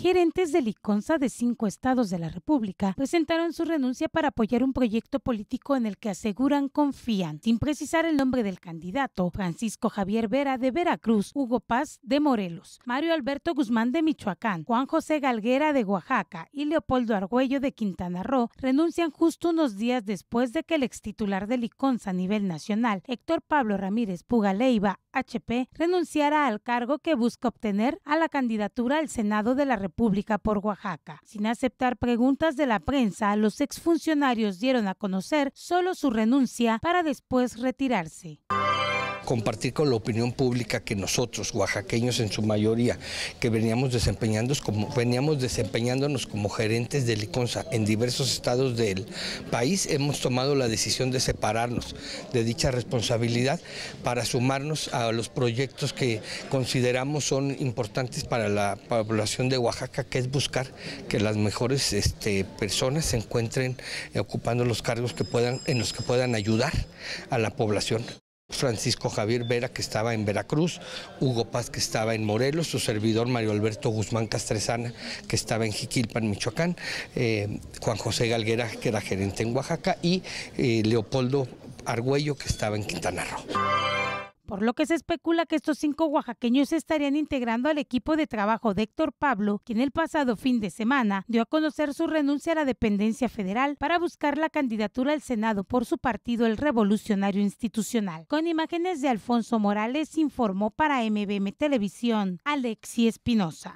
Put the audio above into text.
gerentes de Liconza de cinco estados de la República presentaron su renuncia para apoyar un proyecto político en el que aseguran confían, sin precisar el nombre del candidato, Francisco Javier Vera de Veracruz, Hugo Paz de Morelos, Mario Alberto Guzmán de Michoacán, Juan José Galguera de Oaxaca y Leopoldo Argüello de Quintana Roo, renuncian justo unos días después de que el ex titular de Iconza a nivel nacional, Héctor Pablo Ramírez Leiva, HP, renunciara al cargo que busca obtener a la candidatura al Senado de la República pública por Oaxaca. Sin aceptar preguntas de la prensa, los exfuncionarios dieron a conocer solo su renuncia para después retirarse compartir con la opinión pública que nosotros, oaxaqueños en su mayoría, que veníamos, desempeñando como, veníamos desempeñándonos como gerentes de Liconza en diversos estados del país, hemos tomado la decisión de separarnos de dicha responsabilidad para sumarnos a los proyectos que consideramos son importantes para la población de Oaxaca, que es buscar que las mejores este, personas se encuentren ocupando los cargos que puedan, en los que puedan ayudar a la población. Francisco Javier Vera, que estaba en Veracruz, Hugo Paz, que estaba en Morelos, su servidor Mario Alberto Guzmán Castrezana, que estaba en Jiquilpan, Michoacán, eh, Juan José Galguera, que era gerente en Oaxaca, y eh, Leopoldo Argüello, que estaba en Quintana Roo por lo que se especula que estos cinco oaxaqueños estarían integrando al equipo de trabajo de Héctor Pablo, quien el pasado fin de semana dio a conocer su renuncia a la dependencia federal para buscar la candidatura al Senado por su partido el Revolucionario Institucional. Con imágenes de Alfonso Morales informó para MBM Televisión Alexi Espinosa.